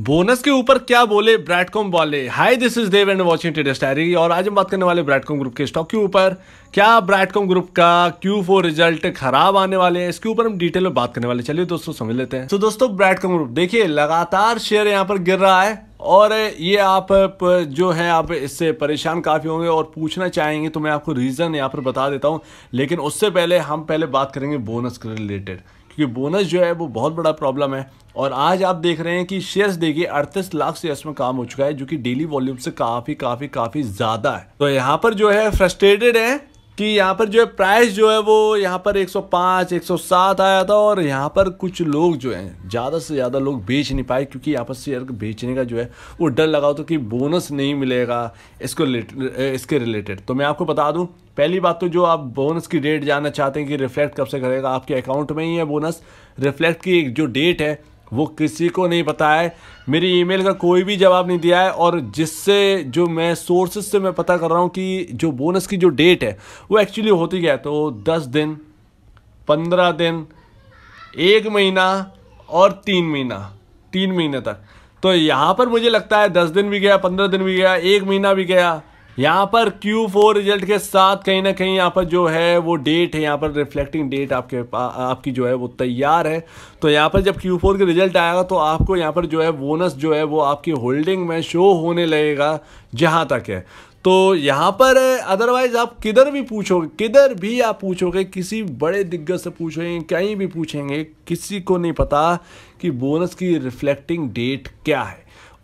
bonus के ऊपर क्या बोले ब्रैडकॉम वाले hi this is Dev and watching टेडेस्ट डायरी और आज हम बात करने वाले ब्रैडकॉम ग्रुप के स्टॉक के ऊपर क्या ब्रैडकॉम ग्रुप का Q4 रिजल्ट खराब आने वाले हैं इसके ऊपर हम डिटेल में बात करने वाले चलिए दोस्तों समझ लेते हैं तो दोस्तों ब्रैडकॉम ग्रुप देखिए लगातार शेयर यहाँ पर गिर रहा है और ये आप जो है आप इससे परेशान काफ़ी होंगे और पूछना चाहेंगे तो मैं आपको रीज़न यहाँ पर बता देता हूँ लेकिन उससे पहले हम पहले बात करेंगे बोनस के रिलेटेड क्योंकि बोनस जो है वो बहुत बड़ा प्रॉब्लम है और आज आप देख रहे हैं कि शेयर्स देखिए अड़तीस लाख शेयर्स में काम हो चुका है जो कि डेली वॉल्यूम से काफ़ी काफ़ी काफ़ी ज़्यादा है तो यहाँ पर जो है फ्रस्ट्रेटेड है कि यहाँ पर जो है प्राइस जो है वो यहाँ पर 105 107 आया था और यहाँ पर कुछ लोग जो हैं ज़्यादा से ज़्यादा लोग बेच नहीं पाए क्योंकि यहाँ पर शेयर बेचने का जो है वो डर लगा होता कि बोनस नहीं मिलेगा इसको इसके रिलेटेड तो मैं आपको बता दूँ पहली बात तो जो आप बोनस की डेट जानना चाहते हैं कि रिफ्लेक्ट कब से करेगा आपके अकाउंट में ही है बोनस रिफ्लेक्ट की जो डेट है वो किसी को नहीं पता है मेरी ईमेल का कोई भी जवाब नहीं दिया है और जिससे जो मैं सोर्सेज से मैं पता कर रहा हूँ कि जो बोनस की जो डेट है वो एक्चुअली होती क्या है तो दस दिन पंद्रह दिन एक महीना और तीन महीना तीन महीने तक तो यहाँ पर मुझे लगता है दस दिन भी गया पंद्रह दिन भी गया एक महीना भी गया यहाँ पर Q4 रिजल्ट के साथ कहीं ना कहीं यहाँ पर जो है वो डेट है यहाँ पर रिफ्लेक्टिंग डेट आपके आपकी जो है वो तैयार है तो यहाँ पर जब Q4 के रिजल्ट आएगा तो आपको यहाँ पर जो है बोनस जो है वो आपकी होल्डिंग में शो होने लगेगा जहाँ तक है तो यहाँ पर अदरवाइज आप किधर भी पूछोगे किधर भी आप पूछोगे किसी बड़े दिग्गज से पूछेंगे कहीं भी पूछेंगे किसी को नहीं पता कि बोनस की रिफ्लेक्टिंग डेट क्या है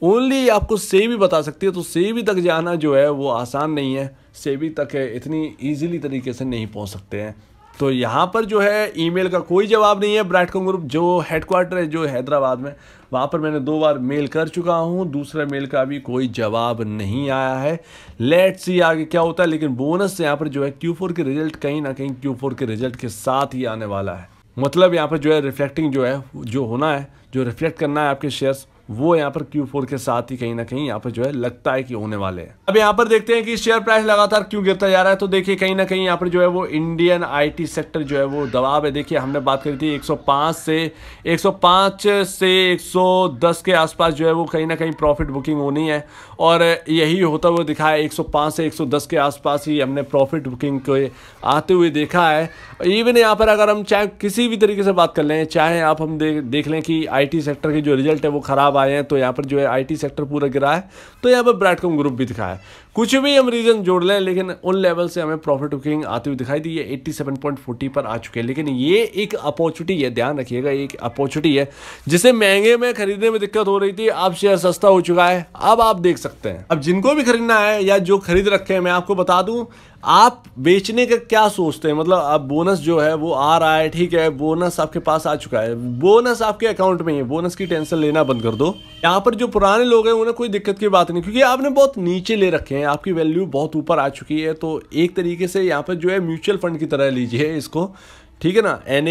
ओनली आपको सेवी बता सकती है तो सेवी तक जाना जो है वो आसान नहीं है सेवी तक है इतनी ईजिली तरीके से नहीं पहुँच सकते हैं तो यहाँ पर जो है ईमेल का कोई जवाब नहीं है ब्राइटकॉम ग्रुप जो हेडक्वार्टर है जो हैदराबाद में वहाँ पर मैंने दो बार मेल कर चुका हूँ दूसरे मेल का भी कोई जवाब नहीं आया है लेट सी आगे क्या होता है लेकिन बोनस से यहाँ पर जो है क्यू फोर के रिजल्ट कहीं ना कहीं क्यू फोर के रिजल्ट के साथ ही आने वाला है मतलब यहाँ पर जो है रिफ्लेक्टिंग जो है जो होना है जो रिफ्लेक्ट करना है आपके शेयर्स वो यहाँ पर Q4 के साथ ही कहीं ना कहीं यहाँ पर जो है लगता है कि होने वाले हैं अब यहाँ पर देखते हैं कि शेयर प्राइस लगातार क्यों गिरता जा रहा है तो देखिए कहीं ना कहीं यहाँ पर जो है वो इंडियन आईटी सेक्टर जो है वो दबाव है देखिए हमने बात करी थी 105 से 105 से 110 के आसपास जो है वो कहीं ना कहीं प्रॉफिट बुकिंग होनी है और यही होता हुआ दिखा है 105 से एक के आसपास ही हमने प्रॉफिट बुकिंग को आते हुए देखा है इवन यहाँ पर अगर हम चाहे किसी भी तरीके से बात कर लें चाहे आप हम देख देख लें कि आई सेक्टर के जो रिजल्ट है वो ख़राब आए हैं तो यहाँ पर जो है आईटी सेक्टर पूरा गिरा है तो यहाँ पर ब्राडकॉम ग्रुप भी दिखा है कुछ भी हम रीजन जोड़ लें लेकिन उन लेवल से हमें प्रॉफिट बुकिंग आती हुई दिखाई दी ये फोर्टी पर आ चुके हैं लेकिन ये एक अपॉर्चुनिटी है ध्यान रखिएगा एक अपॉर्चुनिटी है जिसे महंगे में खरीदने में दिक्कत हो रही थी अब शेयर सस्ता हो चुका है अब आप देख सकते हैं अब जिनको भी खरीदना है या जो खरीद रखे हैं मैं आपको बता दूँ आप बेचने का क्या सोचते हैं मतलब अब बोनस जो है वो आ रहा है ठीक है बोनस आपके पास आ चुका है बोनस आपके अकाउंट में ही है बोनस की टेंशन लेना बंद कर दो यहाँ पर जो पुराने लोग हैं उन्हें कोई दिक्कत की बात नहीं क्योंकि आपने बहुत नीचे ले रखे हैं हैं आपकी वैल्यू बहुत ऊपर आ चुकी है तो एक तरीके से यहाँ पर जो है म्यूचुअल फंड की तरह लीजिए इसको ठीक है ना एन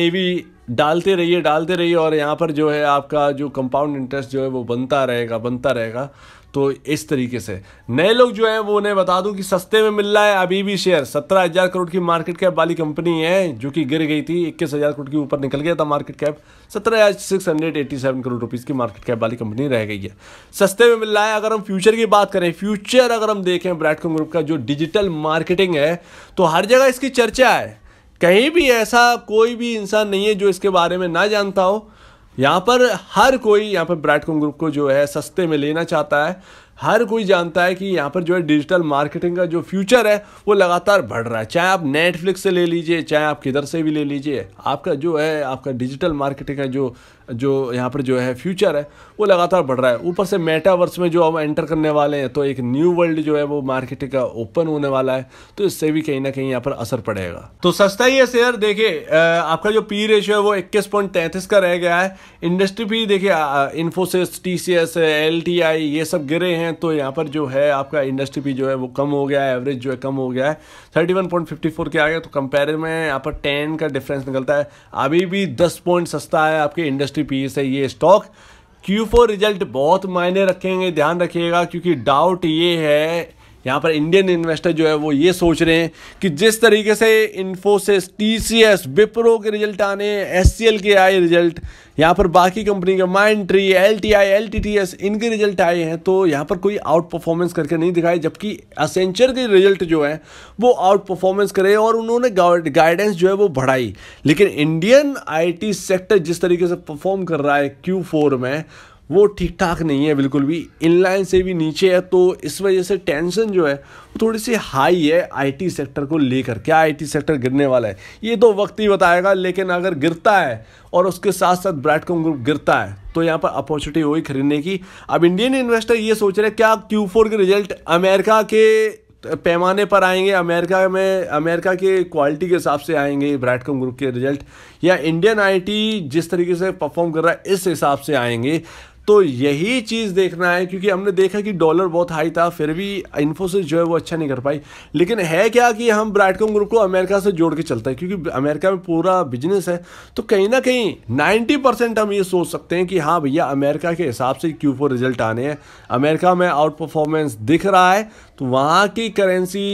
डालते रहिए डालते रहिए और यहाँ पर जो है आपका जो कंपाउंड इंटरेस्ट जो है वो बनता रहेगा बनता रहेगा तो इस तरीके से नए लोग जो हैं वो उन्हें बता दूं कि सस्ते में मिल रहा है अभी भी शेयर सत्रह हज़ार करोड़ की मार्केट कैप वाली कंपनी है जो कि गिर गई थी इक्कीस हज़ार करोड़ के ऊपर निकल गया था मार्केट कैप सत्रह हज़ार six hundred eighty seven crore rupees की मार्केट कैप वाली कंपनी रह गई है सस्ते में मिल रहा है अगर हम फ्यूचर की बात करें फ्यूचर अगर हम देखें ब्रैडकॉम ग्रुप का जो डिजिटल मार्केटिंग है तो हर जगह इसकी चर्चा है कहीं भी ऐसा कोई भी इंसान नहीं है जो इसके बारे में ना जानता हो यहाँ पर हर कोई यहाँ पर ब्राइटकॉम ग्रुप को जो है सस्ते में लेना चाहता है हर कोई जानता है कि यहाँ पर जो है डिजिटल मार्केटिंग का जो फ्यूचर है वो लगातार बढ़ रहा है चाहे आप नेटफ्लिक्स से ले लीजिए चाहे आप किधर से भी ले लीजिए आपका जो है आपका डिजिटल मार्केटिंग का जो जो यहाँ पर जो है फ्यूचर है वो लगातार बढ़ रहा है ऊपर से मेटावर्स में जो हम एंटर करने वाले हैं तो एक न्यू वर्ल्ड जो है वो मार्केटिंग का ओपन होने वाला है तो इससे भी कहीं ना कहीं यहाँ पर असर पड़ेगा तो सस्ता ही है शेयर देखिए आपका जो पी रेशियो है वो इक्कीस का रह गया है इंडस्ट्री भी देखिए Infosys T C S L T I ये सब गिरे हैं हैं तो यहाँ पर जो है आपका इंडस्ट्री भी जो है वो कम हो गया है एवरेज जो है कम हो गया है thirty one point fifty four के आ गया तो कंपेयर में यहाँ पर टेन का डिफरेंस निकलता है अभी भी दस पॉइंट सस्ता है आपके इंडस्ट्री पी से ये स्टॉक क्यू फोर रिजल्ट बहुत मायने रखेंगे ध्यान रखिएगा क्योंकि डाउट ये है यहाँ पर इंडियन इन्वेस्टर जो है वो ये सोच रहे हैं कि जिस तरीके से Infosys T C S Wipro के रिजल्ट आने एस सी एल के आए रिजल्ट यहाँ पर बाकी कंपनी के Mindtree L T I L T T S इनके रिजल्ट आए हैं तो यहाँ पर कोई आउट परफॉर्मेंस करके नहीं दिखाए जबकि असेंचर के रिजल्ट जो है वो आउट परफॉर्मेंस करे और उन्होंने गाइडेंस जो है वो बढ़ाई लेकिन इंडियन आई टी सेक्टर जिस तरीके से परफॉर्म कर रहा है क्यू फोर में वो ठीक ठाक नहीं है बिल्कुल भी इनलाइन से भी नीचे है तो इस वजह से टेंशन जो है वो थोड़ी सी हाई है आईटी सेक्टर को लेकर क्या आईटी सेक्टर गिरने वाला है ये तो वक्त ही बताएगा लेकिन अगर गिरता है और उसके साथ साथ ब्रैडकॉम ग्रुप गिरता है तो यहाँ पर अपॉर्चुनिटी होगी खरीदने की अब इंडियन इन्वेस्टर ये सोच रहे क्या क्यू के रिजल्ट अमेरिका के पैमाने पर आएंगे अमेरिका में अमेरिका के क्वालिटी के हिसाब से आएंगे ब्रैडकॉम ग्रुप के रिजल्ट या इंडियन आईटी जिस तरीके से परफॉर्म कर रहा है इस हिसाब से आएंगे तो यही चीज़ देखना है क्योंकि हमने देखा कि डॉलर बहुत हाई था फिर भी इन्फोसिस जो है वो अच्छा नहीं कर पाई लेकिन है क्या कि हम ब्राइटकॉम ग्रुप को अमेरिका से जोड़ के चलते हैं क्योंकि अमेरिका में पूरा बिजनेस है तो कहीं ना कहीं नाइन्टी परसेंट हम ये सोच सकते हैं कि हाँ भैया अमेरिका के हिसाब से क्यू रिजल्ट आने हैं अमेरिका में आउट परफॉर्मेंस दिख रहा है तो वहाँ की करेंसी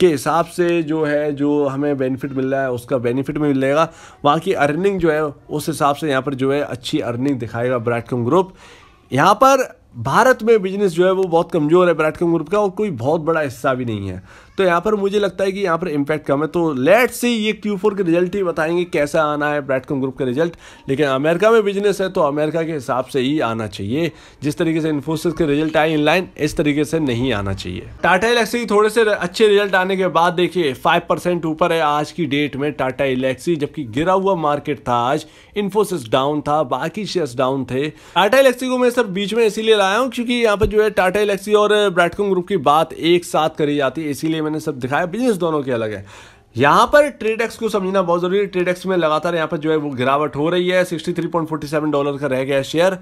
के हिसाब से जो है जो हमें बेनिफिट मिल रहा है उसका बेनिफिट मिलेगा वहाँ की अर्निंग जो है उस हिसाब से यहाँ पर जो है अच्छी अर्निंग दिखाएगा ब्राइटकॉम ग्रुप यहाँ पर भारत में बिजनेस जो है वो बहुत कमज़ोर है ब्राडकॉम ग्रुप का और कोई बहुत बड़ा हिस्सा भी नहीं है तो यहाँ पर मुझे लगता है कि यहाँ पर इम्पैक्ट कम है तो लेट से ये क्यू फोर के रिजल्ट ही बताएंगे कैसा आना है ब्रैटकॉम ग्रुप का रिजल्ट लेकिन अमेरिका में बिजनेस है तो अमेरिका के हिसाब से ही आना चाहिए जिस तरीके से इन्फोसिस के रिजल्ट आए इनलाइन इस तरीके से नहीं आना चाहिए टाटा इलेक्सी थोड़े से अच्छे रिजल्ट आने के बाद देखिए फाइव परसेंट ऊपर है आज की डेट में टाटा इलेक्सी जबकि गिरा हुआ मार्केट था आज इन्फोसिस डाउन था बाकी शेयर्स डाउन थे टाटा इलेक्सी को मैं सर बीच में इसीलिए लाया हूँ क्योंकि यहाँ पर जो है टाटा इलेक्सी और ब्रैटकॉम ग्रुप की बात एक साथ करी जाती है इसीलिए मैंने सब दिखाया बिजनेस दोनों के अलग है यहाँ पर ट्रेड एक्स को समझना बहुत जरूरी है ट्रेड एक्स में लगातार यहाँ पर जो है वो गिरावट हो रही है 63.47 डॉलर का रह गया शेयर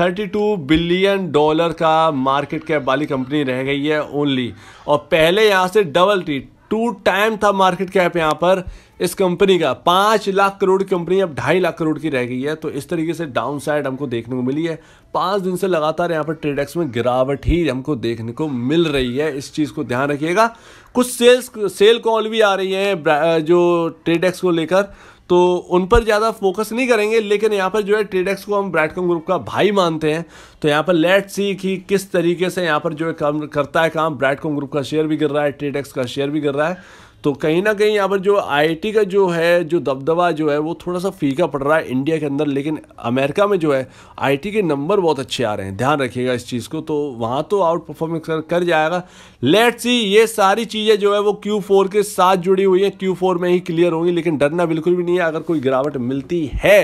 32 बिलियन डॉलर का मार्केट कैप वाली कंपनी रह गई है ओनली और पहले यहाँ से डबल टी टू टाइम था मार्केट कैप यहाँ पर इस कंपनी का पाँच लाख करोड़ की कंपनी अब ढाई लाख करोड़ की रह गई है तो इस तरीके से डाउन साइड हमको देखने को मिली है पाँच दिन से लगातार यहाँ पर ट्रेडेक्स में गिरावट ही हमको देखने को मिल रही है इस चीज़ को ध्यान रखिएगा कुछ सेल्स सेल कॉल भी आ रही है जो ट्रेडेक्स को लेकर तो उन पर ज़्यादा फोकस नहीं करेंगे लेकिन यहाँ पर जो है ट्रेडेक्स को हम ब्राइटकॉम ग्रुप का भाई मानते हैं तो यहाँ पर लेट सी कि किस तरीके से यहाँ पर जो है काम करता है काम ब्राइटकॉम ग्रुप का शेयर भी गिर रहा है ट्रेडेक्स का शेयर भी गिर रहा है तो कहीं ना कहीं यहाँ पर जो आईआईटी का जो है जो दबदबा जो है वो थोड़ा सा फीका पड़ रहा है इंडिया के अंदर लेकिन अमेरिका में जो है आईआईटी के नंबर बहुत अच्छे आ रहे हैं ध्यान रखिएगा इस चीज़ को तो वहाँ तो आउट परफॉर्मेंस कर, कर जाएगा लेट सी ये सारी चीज़ें जो है वो क्यू के साथ जुड़ी हुई हैं क्यू में ही क्लियर होंगी लेकिन डरना बिल्कुल भी नहीं है अगर कोई गिरावट मिलती है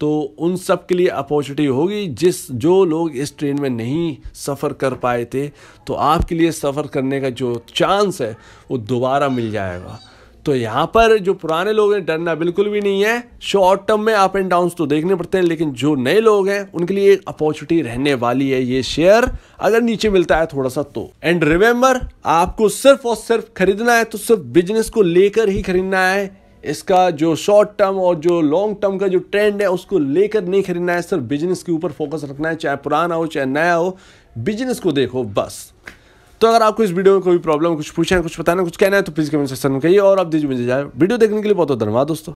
तो उन सब के लिए अपॉर्चुनिटी होगी जिस जो लोग इस ट्रेन में नहीं सफ़र कर पाए थे तो आपके लिए सफ़र करने का जो चांस है वो दोबारा मिल जाएगा तो यहाँ पर जो पुराने लोग हैं डरना बिल्कुल भी नहीं है शॉर्ट टर्म में अप एंड डाउन तो देखने पड़ते हैं लेकिन जो नए लोग हैं उनके लिए एक अपॉर्चुनिटी रहने वाली है ये शेयर अगर नीचे मिलता है थोड़ा सा तो एंड रिमेम्बर आपको सिर्फ और सिर्फ खरीदना है तो सिर्फ बिजनेस को लेकर ही खरीदना है इसका जो शॉर्ट टर्म और जो लॉन्ग टर्म का जो ट्रेंड है उसको लेकर नहीं खरीदना है सर बिजनेस के ऊपर फोकस रखना है चाहे पुराना हो चाहे नया हो बिजनेस को देखो बस तो अगर आपको इस वीडियो में कोई प्रॉब्लम कुछ पूछना है कुछ बताना कुछ कहना है तो प्लीज़ कमेंट सेक्शन में कहिए और आप दीजिए मुझे जाए वीडियो देखने के लिए बहुत बहुत धन्यवाद दोस्तों